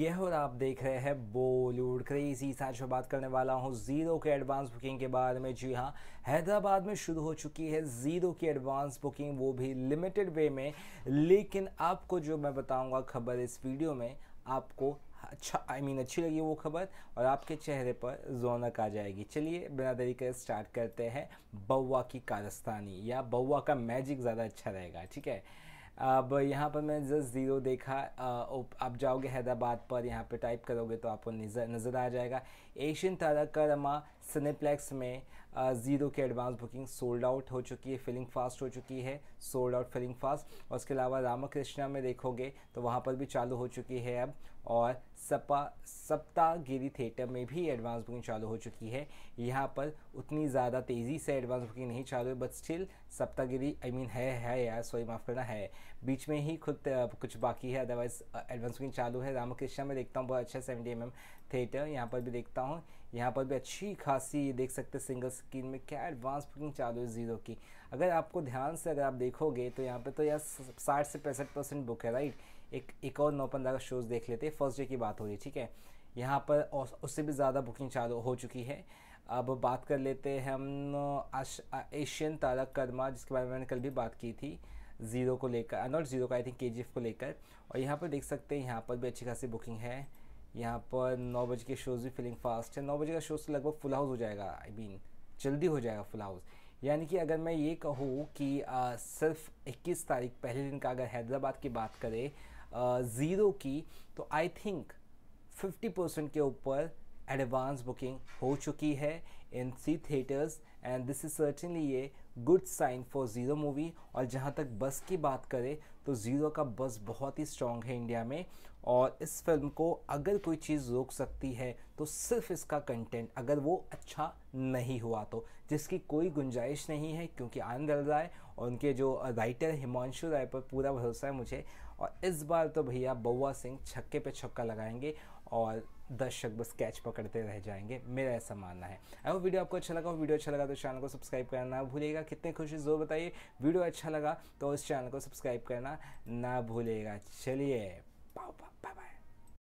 यह और आप देख रहे हैं बॉलीवुड क्रेजी आज मैं बात करने वाला हूँ जीरो के एडवांस बुकिंग के बारे में जी हाँ हैदराबाद में शुरू हो चुकी है जीरो की एडवांस बुकिंग वो भी लिमिटेड वे में लेकिन आपको जो मैं बताऊँगा खबर इस वीडियो में आपको अच्छा आई I मीन mean, अच्छी लगी वो खबर और आपके चेहरे पर रौनक आ जाएगी चलिए बिना तरीके कर स्टार्ट करते हैं बउवा की कारस्तानी या बउआ का मैजिक ज़्यादा अच्छा रहेगा ठीक है अब यहाँ पर मैं जस्ट ज़ीरो देखा आप जाओगे हैदराबाद पर यहाँ पे टाइप करोगे तो आपको नज़र नज़र आ जाएगा Asian Tarakarama cineplex में ज़ीरो के एडवांस बुकिंग सोल्ड आउट हो चुकी है फिलिंग फास्ट हो चुकी है सोल्ड आउट फिलिंग फास्ट और उसके अलावा रामाकृष्णा में देखोगे तो वहाँ पर भी चालू हो चुकी है अब और सपा सप्तागिरी थिएटर में भी एडवांस बुकिंग चालू हो चुकी है यहाँ पर उतनी ज़्यादा तेज़ी से एडवांस बुकिंग नहीं चालू है but still Saptagiri I I mean mean, है है यार सॉरी माफ़ करना है बीच में ही खुद uh, कुछ बाकी है अदरवाइज़ एडवांस बुकिंग चालू है रामकृष्णा में देखता हूँ बहुत अच्छा सेवेंटी एम एम थिएटर यहाँ पर भी देखता हूँ यहाँ पर भी अच्छी खास ये देख सकते हैं सिंगल स्क्रीन में क्या एडवांस बुकिंग चालू है ज़ीरो की अगर आपको ध्यान से अगर आप देखोगे तो यहाँ पे तो यार साठ से पैंसठ परसेंट बुक है राइट एक एक और नौ पंद्रह का शोज़ देख लेते हैं फर्स्ट डे की बात हो रही है ठीक है यहाँ पर उससे भी ज़्यादा बुकिंग चालू हो चुकी है अब बात कर लेते हैं हम एशियन तारक कर्मा जिसके बारे में मैंने कल भी बात की थी ज़ीरो को लेकर नॉट ज़ीरो का आई थिंक के को लेकर और यहाँ पर देख सकते हैं यहाँ पर भी अच्छी खासी बुकिंग है यहाँ पर नौ बजे के शोज़ भी फीलिंग फास्ट है नौ बजे का शो तो से लगभग फुल हाउस हो जाएगा आई I मीन mean, जल्दी हो जाएगा फुल हाउस यानी कि अगर मैं ये कहूँ कि आ, सिर्फ 21 तारीख पहले दिन का अगर हैदराबाद की बात करें ज़ीरो की तो आई थिंक 50 परसेंट के ऊपर एडवांस बुकिंग हो चुकी है in C theatres and this is certainly ये good sign for Zero movie और जहाँ तक बस की बात करें तो ज़ीरो का बस बहुत ही स्ट्रॉन्ग है इंडिया में और इस फिल्म को अगर कोई चीज़ रोक सकती है तो सिर्फ इसका कंटेंट अगर वो अच्छा नहीं हुआ तो जिसकी कोई गुंजाइश नहीं है क्योंकि आनंद डल रहा है और उनके जो राइटर हिमांशु राय पर पूरा भरोसा है मुझे और इस बार तो भैया बउआ सिंह छक्के पे छक्का लगाएंगे और दर्शक बस कैच पकड़ते रह जाएंगे मेरा ऐसा मानना है अगर वीडियो आपको अच्छा लगा वीडियो अच्छा लगा तो चैनल को सब्सक्राइब करना ना भूलेगा कितने खुशी ज़ोर बताइए वीडियो अच्छा लगा तो उस चैनल को सब्सक्राइब करना ना भूलेगा चलिए बाय बाय